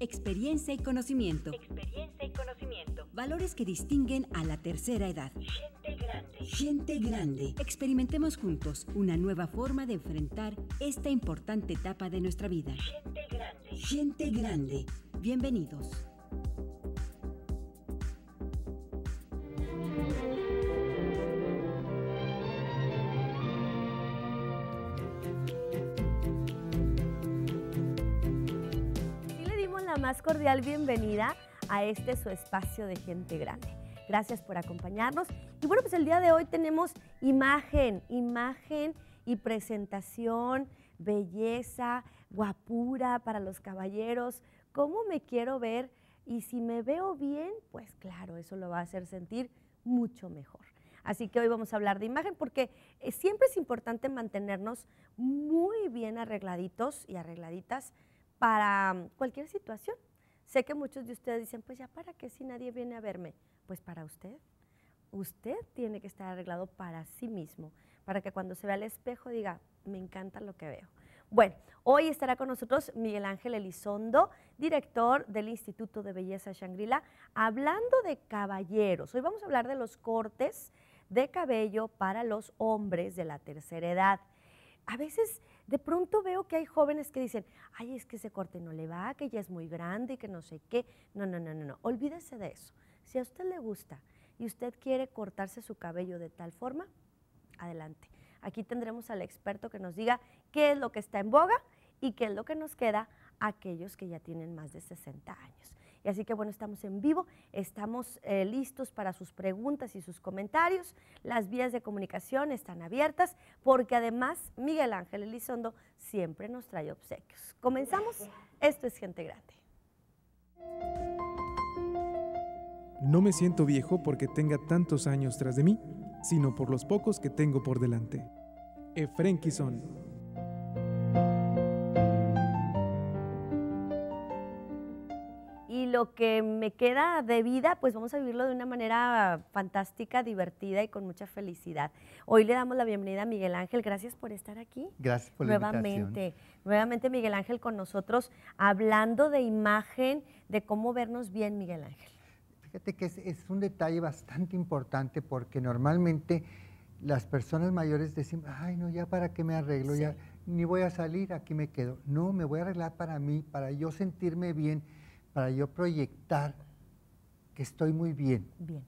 experiencia y conocimiento. Experiencia conocimiento. Valores que distinguen a la tercera edad. Gente grande. Gente grande. Experimentemos juntos una nueva forma de enfrentar esta importante etapa de nuestra vida. Gente grande. Gente grande. Bienvenidos. cordial bienvenida a este su espacio de gente grande. Gracias por acompañarnos. Y bueno, pues el día de hoy tenemos imagen, imagen y presentación, belleza, guapura para los caballeros, cómo me quiero ver y si me veo bien, pues claro, eso lo va a hacer sentir mucho mejor. Así que hoy vamos a hablar de imagen porque eh, siempre es importante mantenernos muy bien arregladitos y arregladitas para mm, cualquier situación. Sé que muchos de ustedes dicen, pues ya para qué si nadie viene a verme. Pues para usted. Usted tiene que estar arreglado para sí mismo, para que cuando se vea al espejo diga, me encanta lo que veo. Bueno, hoy estará con nosotros Miguel Ángel Elizondo, director del Instituto de Belleza Shangri-La, hablando de caballeros. Hoy vamos a hablar de los cortes de cabello para los hombres de la tercera edad a veces de pronto veo que hay jóvenes que dicen, ay, es que ese corte no le va, que ya es muy grande, y que no sé qué. No, no, no, no, no. Olvídese de eso. Si a usted le gusta y usted quiere cortarse su cabello de tal forma, adelante. Aquí tendremos al experto que nos diga qué es lo que está en boga y qué es lo que nos queda a aquellos que ya tienen más de 60 años. Y así que bueno, estamos en vivo, estamos eh, listos para sus preguntas y sus comentarios. Las vías de comunicación están abiertas porque además Miguel Ángel Elizondo siempre nos trae obsequios. Comenzamos. Esto es Gente Grande. No me siento viejo porque tenga tantos años tras de mí, sino por los pocos que tengo por delante. Efren lo que me queda de vida, pues vamos a vivirlo de una manera fantástica, divertida y con mucha felicidad. Hoy le damos la bienvenida a Miguel Ángel. Gracias por estar aquí. Gracias por nuevamente, nuevamente, Miguel Ángel con nosotros hablando de imagen, de cómo vernos bien, Miguel Ángel. Fíjate que es, un detalle bastante importante porque normalmente las personas mayores decimos, ay, no, ya para qué me arreglo, ya ni voy a salir, aquí me quedo. No, me voy a arreglar para mí, para yo sentirme bien para yo proyectar que estoy muy bien. Bien.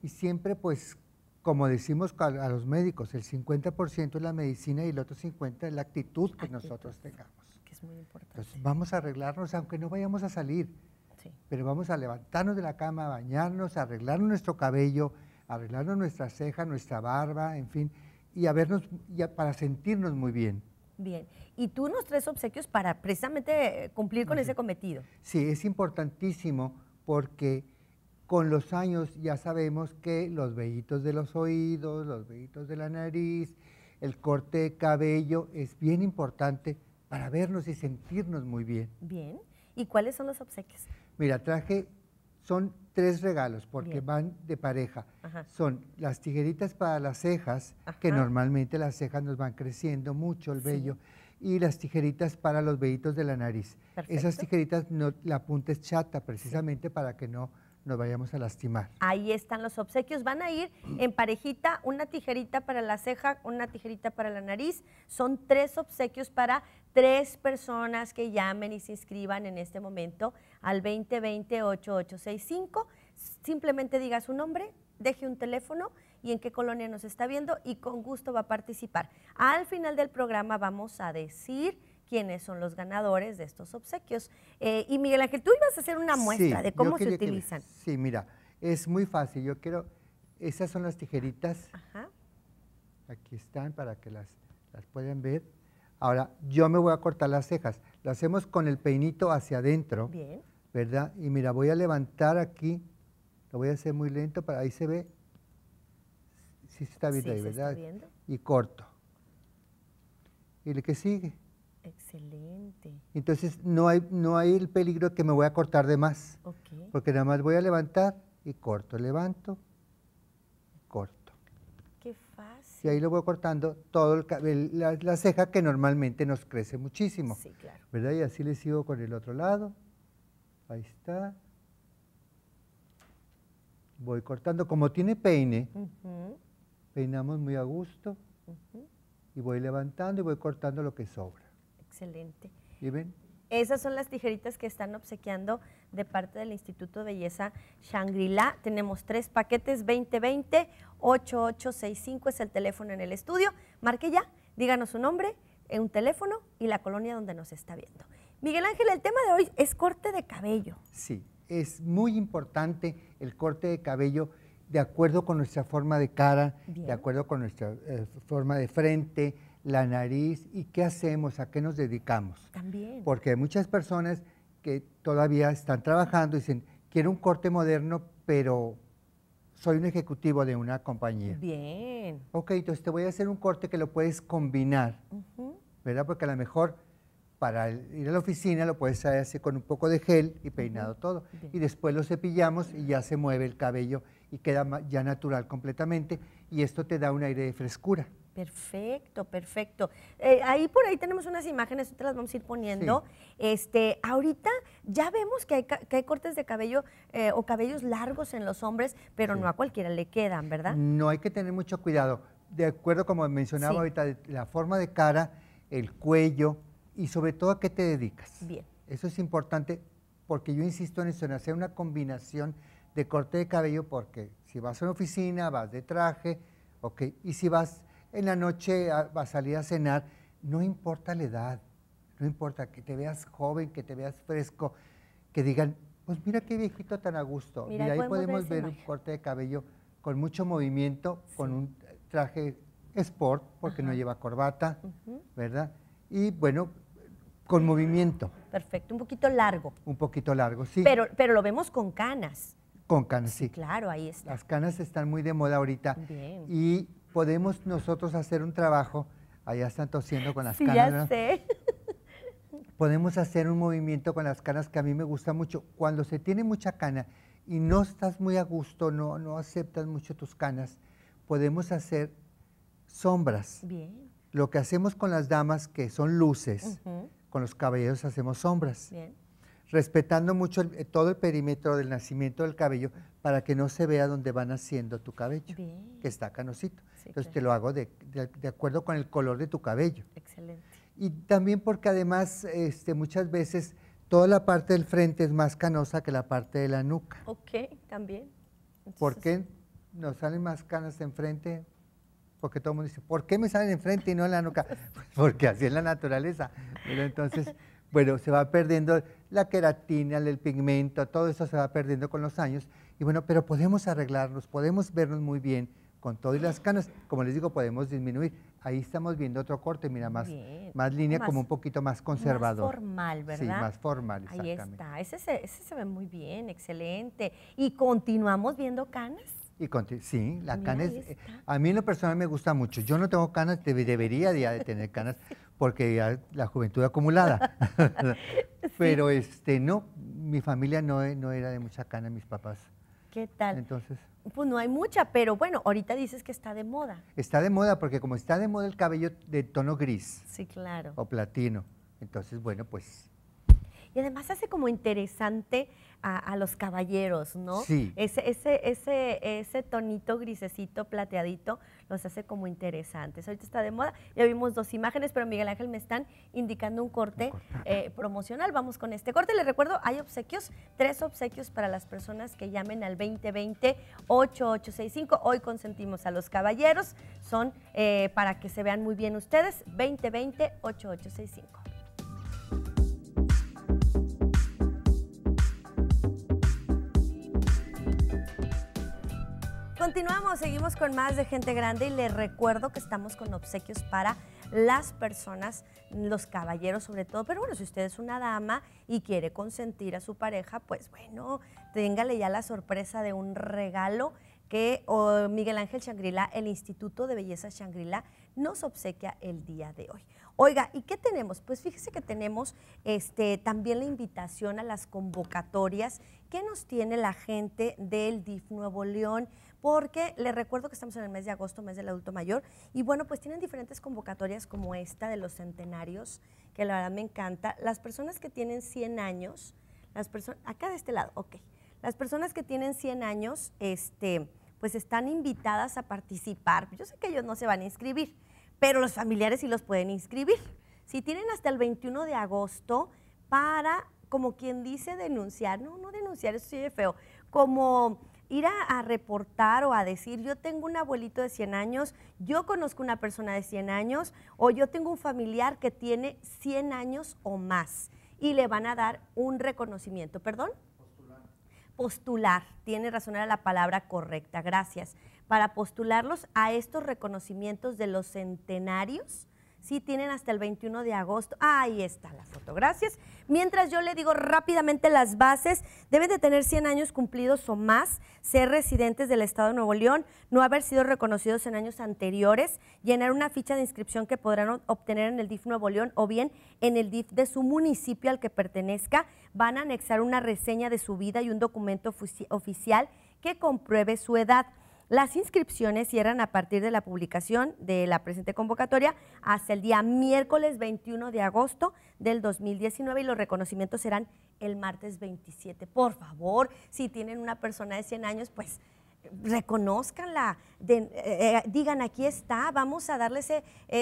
Y siempre, pues, como decimos a, los médicos, el 50% es la medicina y el otro 50% es la actitud que nosotros tengamos. Que es muy importante. Entonces, vamos a arreglarnos, aunque no vayamos a salir, pero vamos a levantarnos de la cama, a bañarnos, a arreglar nuestro cabello, a arreglarnos nuestra ceja, nuestra barba, en fin, y a vernos, para sentirnos muy bien. Bien, y tú unos tres obsequios para precisamente eh, cumplir con ese cometido. Sí, es importantísimo porque con los años ya sabemos que los vellitos de los oídos, los vellitos de la nariz, el corte de cabello es bien importante para vernos y sentirnos muy bien. Bien, ¿y cuáles son los obsequios? Mira, traje son tres regalos porque van de pareja. Son las tijeritas para las cejas, que normalmente las cejas nos van creciendo mucho el vello, y las tijeritas para los vellitos de la nariz. Esas tijeritas, la punta es chata precisamente para que no nos vayamos a lastimar. Ahí están los obsequios. Van a ir en parejita, una tijerita para la ceja, una tijerita para la nariz. Son tres obsequios para tres personas que llamen y se inscriban en este momento al 2020-8865. Simplemente diga su nombre, deje un teléfono y en qué colonia nos está viendo y con gusto va a participar. Al final del programa vamos a decir quiénes son los ganadores de estos obsequios. Eh, y Miguel Ángel, tú ibas a hacer una muestra de cómo se utilizan. sí, mira, es muy fácil. Yo quiero, esas son las tijeritas. Ajá. Aquí están para que las, las puedan ver. Ahora, yo me voy a cortar las cejas. Lo hacemos con el peinito hacia adentro. Bien. ¿Verdad? Y mira, voy a levantar aquí. Lo voy a hacer muy lento para ahí se ve. Sí se está viendo ahí, ¿verdad? Y corto. Y el que sigue. Excelente. Entonces no hay, no hay el peligro que me voy a cortar de más. Porque nada más voy a levantar y corto, levanto, corto. Qué fácil. Y ahí lo voy cortando todo el, la, ceja que normalmente nos crece muchísimo. Sí, claro. ¿Verdad? Y así le sigo con el otro lado. Ahí está. Voy cortando. Como tiene peine, peinamos muy a gusto. Y voy levantando y voy cortando lo que sobra. Excelente. ¿Y ven? Esas son las tijeritas que están obsequiando de parte del Instituto de Belleza Shangri-La. Tenemos tres paquetes 2020 8865 es el teléfono en el estudio. Marque ya, díganos su nombre, eh, un teléfono y la colonia donde nos está viendo. Miguel Ángel, el tema de hoy es corte de cabello. Sí, es muy importante el corte de cabello de acuerdo con nuestra forma de cara, de acuerdo con nuestra eh, forma de frente, la nariz y qué hacemos, a qué nos dedicamos. También. Porque muchas personas que todavía están trabajando, y dicen, quiero un corte moderno, pero soy un ejecutivo de una compañía. Bien. Ok, entonces te voy a hacer un corte que lo puedes combinar, ¿verdad? Porque a lo mejor para ir a la oficina lo puedes hacer con un poco de gel y peinado todo. Y después lo cepillamos y ya se mueve el cabello y queda ya natural completamente. Y esto te da un aire de frescura. Perfecto, perfecto. Eh, ahí por ahí tenemos unas imágenes, te las vamos a ir poniendo. Este, ahorita ya vemos que hay, cortes de cabello eh, o cabellos largos en los hombres, pero no a cualquiera le quedan, ¿verdad? No hay que tener mucho cuidado. De acuerdo, como mencionaba ahorita, la forma de cara, el cuello y sobre todo a qué te dedicas. Bien. Eso es importante porque yo insisto en eso, en hacer una combinación de corte de cabello, porque si vas a una oficina, vas de traje, ok, y si vas en la noche va a salir a cenar, no importa la edad, no importa que te veas joven, que te veas fresco, que digan, pues mira qué viejito tan a gusto. y ahí podemos ver un corte de cabello con mucho movimiento, con un traje sport, porque no lleva corbata, ¿verdad? Y bueno, con movimiento. Perfecto, un poquito largo. Un poquito largo, sí. Pero, pero lo vemos con canas. Con canas, sí. Claro, ahí está. Las canas están muy de moda ahorita. Bien. Y podemos nosotros hacer un trabajo, allá están tosiendo con las sí, canas. Ya sé. Podemos hacer un movimiento con las canas que a mí me gusta mucho. Cuando se tiene mucha cana y no estás muy a gusto, no, no aceptas mucho tus canas, podemos hacer sombras. Bien. Lo que hacemos con las damas, que son luces, con los caballeros hacemos sombras. Bien. Respetando mucho eh, todo el perímetro del nacimiento del cabello para que no se vea dónde va naciendo tu cabello, que está canosito. Entonces te lo hago de, acuerdo con el color de tu cabello. Excelente. Y también porque además este, muchas veces toda la parte del frente es más canosa que la parte de la nuca. Ok, también. ¿Por qué nos salen más canas enfrente? Porque todo el mundo dice, ¿por qué me salen enfrente y no en la nuca? Pues porque así es la naturaleza. Pero entonces, bueno, se va perdiendo la queratina, el pigmento, todo eso se va perdiendo con los años. Y bueno, pero podemos arreglarnos, podemos vernos muy bien con todas las canas, como les digo, podemos disminuir. Ahí estamos viendo otro corte, mira, más, más línea, como un poquito más conservador. Más formal, ¿verdad? Sí, más formal, Ahí está, ese se, ve muy bien, excelente. ¿Y continuamos viendo canas? Y sí, la canas, eh, a mí en lo personal me gusta mucho. Yo no tengo canas, debería ya de tener canas porque ya la juventud acumulada. Pero este no, mi familia no, no era de mucha cana, mis papás ¿Qué tal? Entonces. Pues no hay mucha, pero bueno, ahorita dices que está de moda. Está de moda porque como está de moda el cabello de tono gris. Sí, claro. O platino. Entonces, bueno, pues y además hace como interesante a, los caballeros, ¿no? Sí. Ese, ese, ese, ese tonito grisecito, plateadito, los hace como interesantes. Ahorita está de moda, ya vimos dos imágenes, pero Miguel Ángel me están indicando un corte, eh, promocional. Vamos con este corte. Les recuerdo, hay obsequios, tres obsequios para las personas que llamen al 2020-8865. Hoy consentimos a los caballeros, son eh, para que se vean muy bien ustedes, 2020-8865. Continuamos, seguimos con más de gente grande y les recuerdo que estamos con obsequios para las personas, los caballeros sobre todo, pero bueno, si usted es una dama y quiere consentir a su pareja, pues bueno, téngale ya la sorpresa de un regalo que Miguel Ángel Shangrila, el Instituto de Belleza Shangrila, nos obsequia el día de hoy. Oiga, ¿y qué tenemos? Pues fíjese que tenemos este, también la invitación a las convocatorias que nos tiene la gente del DIF Nuevo León porque les recuerdo que estamos en el mes de agosto, mes del adulto mayor, y bueno, pues tienen diferentes convocatorias como esta de los centenarios, que la verdad me encanta. Las personas que tienen 100 años, las personas, acá de este lado, ok, las personas que tienen 100 años, este, pues están invitadas a participar. Yo sé que ellos no se van a inscribir, pero los familiares sí los pueden inscribir. Si tienen hasta el 21 de agosto para, como quien dice, denunciar, no, no denunciar, eso es feo, como ir a, reportar o a decir, yo tengo un abuelito de 100 años, yo conozco una persona de 100 años o yo tengo un familiar que tiene 100 años o más y le van a dar un reconocimiento. ¿Perdón? Postular. Postular, tiene razón, la palabra correcta, gracias. Para postularlos a estos reconocimientos de los centenarios, Sí, tienen hasta el 21 de agosto. Ahí está la foto, gracias. Mientras yo le digo rápidamente las bases, deben de tener 100 años cumplidos o más, ser residentes del Estado de Nuevo León, no haber sido reconocidos en años anteriores, llenar una ficha de inscripción que podrán obtener en el DIF Nuevo León o bien en el DIF de su municipio al que pertenezca, van a anexar una reseña de su vida y un documento oficial que compruebe su edad. Las inscripciones cierran a partir de la publicación de la presente convocatoria hasta el día miércoles 21 de agosto del 2019 y los reconocimientos serán el martes 27. Por favor, si tienen una persona de 100 años, pues reconozcanla, eh, eh, digan aquí está, vamos a darle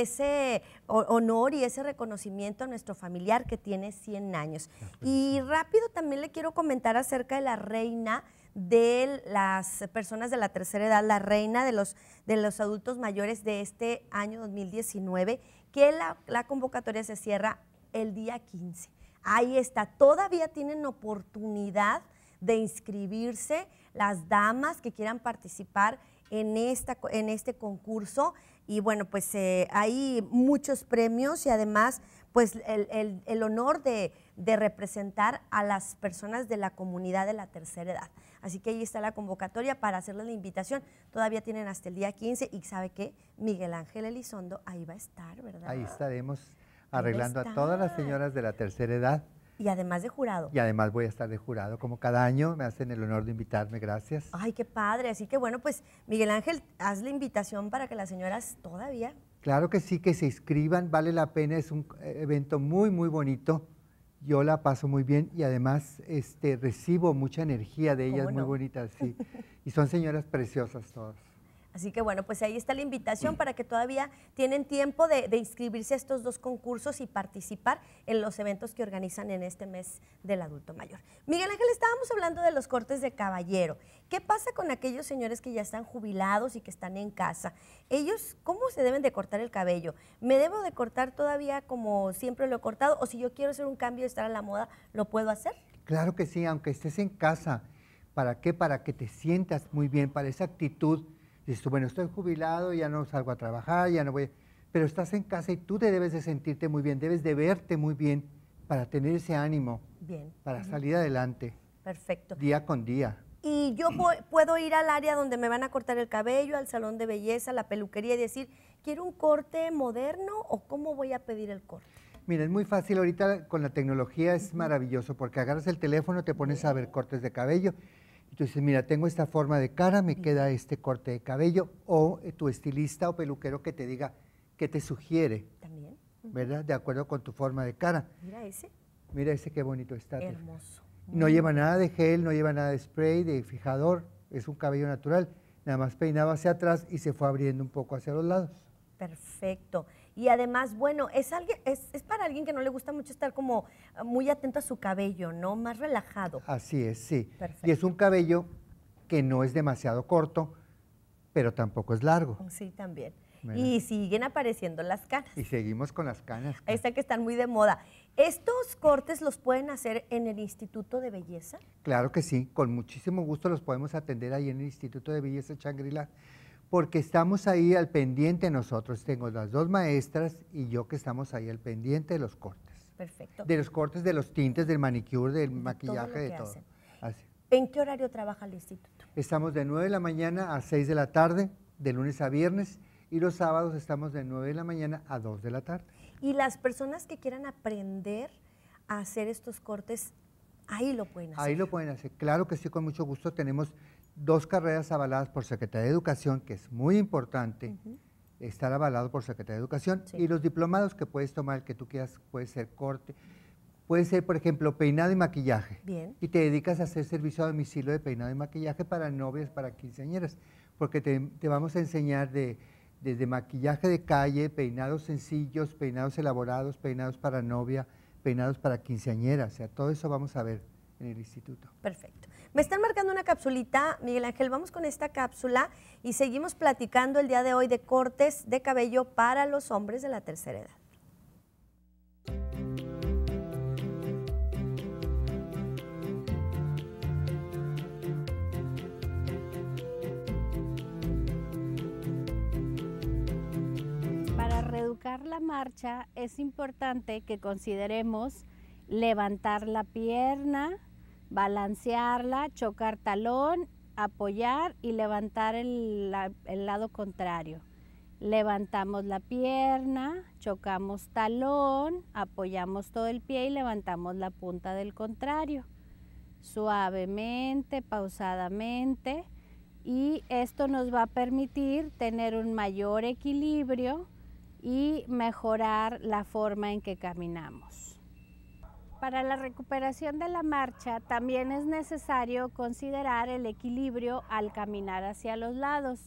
ese, honor y ese reconocimiento a nuestro familiar que tiene 100 años. Ah, pues y rápido también le quiero comentar acerca de la reina de las personas de la tercera edad, la reina de los, de los adultos mayores de este año 2019, que la, la convocatoria se cierra el día 15. Ahí está, todavía tienen oportunidad de inscribirse las damas que quieran participar en, esta, en este concurso. Y bueno, pues eh, hay muchos premios y además pues el, el, honor de, de, representar a las personas de la comunidad de la tercera edad. Así que ahí está la convocatoria para hacerles la invitación. Todavía tienen hasta el día 15 y sabe que Miguel Ángel Elizondo ahí va a estar, ¿verdad? Ahí estaremos arreglando a todas las señoras de la tercera edad y además de jurado. Y además voy a estar de jurado, como cada año me hacen el honor de invitarme, gracias. Ay, qué padre. Así que bueno, pues Miguel Ángel, haz la invitación para que las señoras todavía. Claro que sí, que se inscriban, vale la pena, es un eh, evento muy, muy bonito. Yo la paso muy bien y además este, recibo mucha energía de ellas, muy bonitas, sí. y son señoras preciosas todas. Así que bueno, pues ahí está la invitación para que todavía tienen tiempo de, inscribirse a estos dos concursos y participar en los eventos que organizan en este mes del adulto mayor. Miguel Ángel, estábamos hablando de los cortes de caballero. ¿Qué pasa con aquellos señores que ya están jubilados y que están en casa? Ellos, ¿cómo se deben de cortar el cabello? ¿Me debo de cortar todavía como siempre lo he cortado? ¿O si yo quiero hacer un cambio y estar a la moda, lo puedo hacer? Claro que sí, aunque estés en casa. ¿Para qué? Para que te sientas muy bien, para esa actitud Dices bueno, estoy jubilado, ya no salgo a trabajar, ya no voy. Pero estás en casa y tú te debes de sentirte muy bien, debes de verte muy bien para tener ese ánimo. Bien. Para salir adelante. Perfecto. Día con día. Y yo puedo ir al área donde me van a cortar el cabello, al salón de belleza, la peluquería y decir, ¿quiero un corte moderno o cómo voy a pedir el corte? Mira, es muy fácil ahorita con la tecnología, es maravilloso porque agarras el teléfono, te pones a ver cortes de cabello entonces, mira, tengo esta forma de cara, me queda este corte de cabello, o eh, tu estilista o peluquero que te diga qué te sugiere. También. ¿Verdad? De acuerdo con tu forma de cara. Mira ese. Mira ese qué bonito está. Hermoso. No lleva nada de gel, no lleva nada de spray, de fijador, es un cabello natural. Nada más peinaba hacia atrás y se fue abriendo un poco hacia los lados. Perfecto. Y además, bueno, es, alguien, es, es, para alguien que no le gusta mucho estar como ah, muy atento a su cabello, ¿no? Más relajado. Así es, sí. Y es un cabello que no es demasiado corto, pero tampoco es largo. Mm, sí, también. Y siguen apareciendo las canas. Y seguimos con las canas. Ahí que están muy de moda. ¿Estos cortes los pueden hacer en el Instituto de Belleza? Claro que sí, con muchísimo gusto los podemos atender ahí en el Instituto de Belleza Changrila porque estamos ahí al pendiente nosotros. Tengo las dos maestras y yo que estamos ahí al pendiente de los cortes. Perfecto. De los cortes, de los tintes, del manicure, del maquillaje, de todo. ¿En qué horario trabaja el instituto? Estamos de 9 de la mañana a 6 de la tarde, de lunes a viernes, y los sábados estamos de 9 de la mañana a 2 de la tarde. Y las personas que quieran aprender a hacer estos cortes, ahí lo pueden hacer. Ahí lo pueden hacer. Claro que sí, con mucho gusto. Tenemos dos carreras avaladas por Secretaría de Educación, que es muy importante estar avalado por Secretaría de Educación, y los diplomados que puedes tomar, el que tú quieras, puede ser corte, puede ser, por ejemplo, peinado y maquillaje. Bien. Y te dedicas a hacer servicio a domicilio de peinado y maquillaje para novias, para quinceañeras, porque te, te vamos a enseñar de desde maquillaje de calle, peinados sencillos, peinados elaborados, peinados para novia, peinados para quinceañeras. o sea, todo eso vamos a ver en el instituto. Perfecto. Me están marcando una capsulita, Miguel Ángel, vamos con esta cápsula y seguimos platicando el día de hoy de cortes de cabello para los hombres de la tercera edad. Para reeducar la marcha es importante que consideremos levantar la pierna, balancearla, chocar talón, apoyar y levantar el, lado contrario. Levantamos la pierna, chocamos talón, apoyamos todo el pie y levantamos la punta del contrario. Suavemente, pausadamente. Y esto nos va a permitir tener un mayor equilibrio y mejorar la forma en que caminamos. Para la recuperación de la marcha también es necesario considerar el equilibrio al caminar hacia los lados.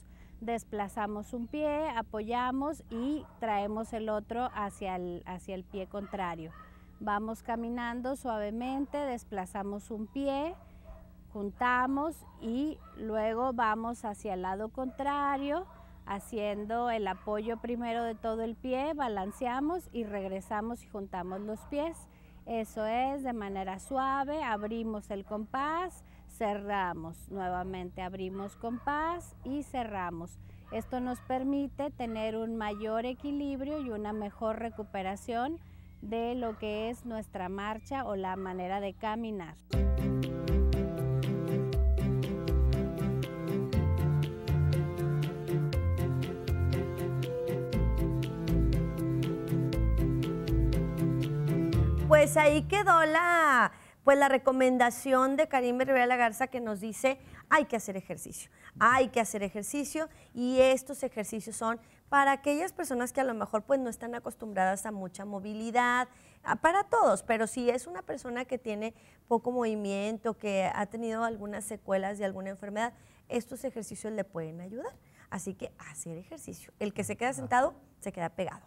Desplazamos un pie, apoyamos y traemos el otro hacia el, hacia el pie contrario. Vamos caminando suavemente, desplazamos un pie, juntamos y luego vamos hacia el lado contrario haciendo el apoyo primero de todo el pie, balanceamos y regresamos y juntamos los pies. Eso es, de manera suave, abrimos el compás, cerramos, nuevamente abrimos compás y cerramos. Esto nos permite tener un mayor equilibrio y una mejor recuperación de lo que es nuestra marcha o la manera de caminar. pues ahí quedó la, pues la recomendación de Karim Rivera la Garza que nos dice, hay que hacer ejercicio, hay que hacer ejercicio y estos ejercicios son para aquellas personas que a lo mejor pues no están acostumbradas a mucha movilidad, para todos, pero si es una persona que tiene poco movimiento, que ha tenido algunas secuelas de alguna enfermedad, estos ejercicios le pueden ayudar. Así que hacer ejercicio. El que se queda sentado, se queda pegado.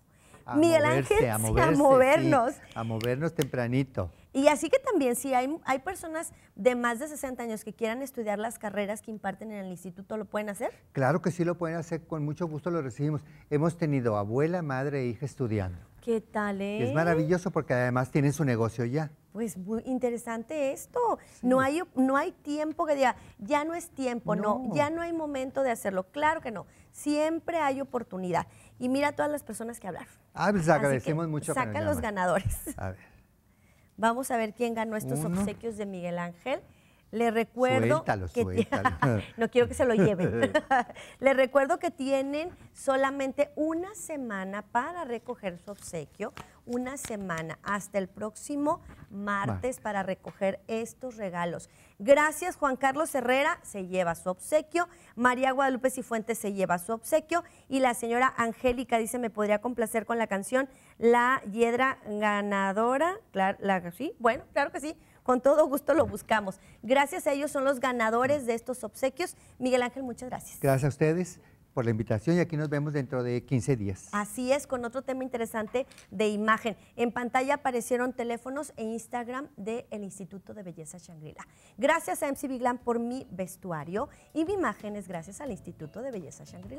Miguel Ángel, a, movernos. a movernos tempranito. Y así que también, si hay, hay personas de más de 60 años que quieran estudiar las carreras que imparten en el instituto, ¿lo pueden hacer? Claro que sí lo pueden hacer, con mucho gusto lo recibimos. Hemos tenido abuela, madre e hija estudiando. ¿Qué tal, eh? Es maravilloso porque además tienen su negocio ya. Pues muy interesante esto. No, hay, no hay tiempo que diga, ya no es tiempo, no, ya no hay momento de hacerlo. Claro que no, siempre hay oportunidad. Y mira a todas las personas que hablaron. Ah, pues agradecemos mucho. Saca los ganadores. A ver. Vamos a ver quién ganó estos obsequios de Miguel Ángel. Le recuerdo no quiero que se lo lleven. Le recuerdo que tienen solamente una semana para recoger su obsequio una semana, hasta el próximo martes para recoger estos regalos. Gracias, Juan Carlos Herrera se lleva su obsequio, María Guadalupe Cifuentes se lleva su obsequio y la señora Angélica dice, me podría complacer con la canción La Hiedra Ganadora. Claro, la, sí, bueno, claro que sí. Con todo gusto lo buscamos. Gracias a ellos son los ganadores de estos obsequios. Miguel Ángel, muchas gracias. Gracias a ustedes por la invitación y aquí nos vemos dentro de 15 días. Así es, con otro tema interesante de imagen. En pantalla aparecieron teléfonos e Instagram del Instituto de Belleza shangri Gracias a MC Biglan por mi vestuario y mi imagen es gracias al Instituto de Belleza shangri